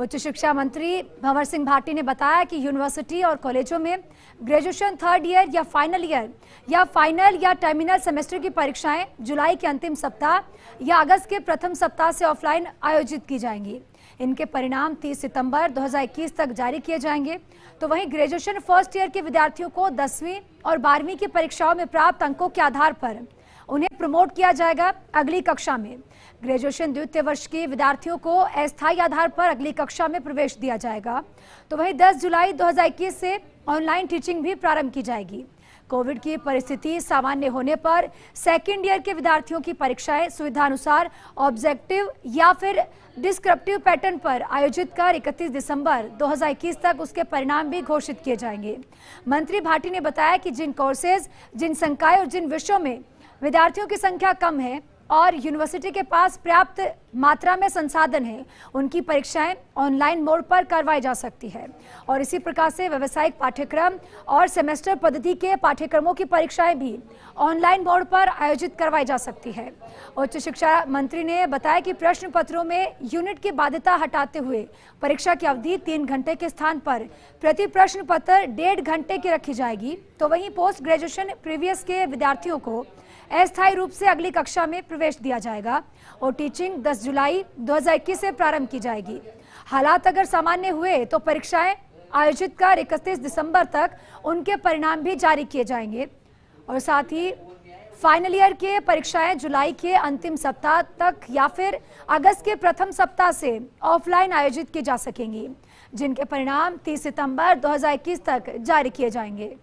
उच्च शिक्षा मंत्री भंवर सिंह भाटी ने बताया कि यूनिवर्सिटी और कॉलेजों में ग्रेजुएशन थर्ड ईयर या फाइनल ईयर या फाइनल या टर्मिनल सेमेस्टर की परीक्षाएं जुलाई के अंतिम सप्ताह या अगस्त के प्रथम सप्ताह से ऑफलाइन आयोजित की जाएंगी इनके परिणाम 30 सितंबर 2021 तक जारी किए जाएंगे तो वहीं ग्रेजुएशन फर्स्ट ईयर के विद्यार्थियों को दसवीं और बारहवीं की परीक्षाओं में प्राप्त अंकों के आधार पर उन्हें प्रमोट किया जाएगा अगली कक्षा में ग्रेजुएशन द्वितीय वर्ष के विद्यार्थियों को अस्थायी आधार पर अगली कक्षा में प्रवेश दिया जाएगा तो वहीं 10 जुलाई 2021 से ऑनलाइन टीचिंग भी प्रारंभ की जाएगी कोविड की परिस्थिति सामान्य होने पर सेकेंड ईयर के विद्यार्थियों की परीक्षाएं सुविधानुसार ऑब्जेक्टिव या फिर डिस्क्रिप्टिव पैटर्न पर आयोजित कर 31 दिसंबर 2021 तक उसके परिणाम भी घोषित किए जाएंगे मंत्री भाटी ने बताया कि जिन कोर्सेज जिन संकाय और जिन विषयों में विद्यार्थियों की संख्या कम है और यूनिवर्सिटी के पास पर्याप्त मात्रा में संसाधन है उनकी परीक्षाएं ऑनलाइन मोड पर करवाई जा सकती है और इसी प्रकार से व्यवसायिक पाठ्यक्रम और सेमेस्टर पद्धति के पाठ्यक्रमों की परीक्षाएं भी ऑनलाइन मोड पर आयोजित करवाई जा सकती है उच्च शिक्षा मंत्री ने बताया कि प्रश्न पत्रों में यूनिट की बाध्यता हटाते हुए परीक्षा की अवधि तीन घंटे के स्थान पर प्रति प्रश्न पत्र डेढ़ घंटे की रखी जाएगी तो वही पोस्ट ग्रेजुएशन प्रीवियस के विद्यार्थियों को अस्थायी रूप से अगली कक्षा में प्रवेश दिया जाएगा और टीचिंग 10 जुलाई 2021 से प्रारंभ की जाएगी हालात अगर सामान्य हुए तो परीक्षाएं आयोजित कर इकतीस दिसंबर तक उनके परिणाम भी जारी किए जाएंगे और साथ ही फाइनल ईयर के परीक्षाएं जुलाई के अंतिम सप्ताह तक या फिर अगस्त के प्रथम सप्ताह से ऑफलाइन आयोजित की जा सकेंगी जिनके परिणाम 30 सितंबर 2021 तक जारी किए जाएंगे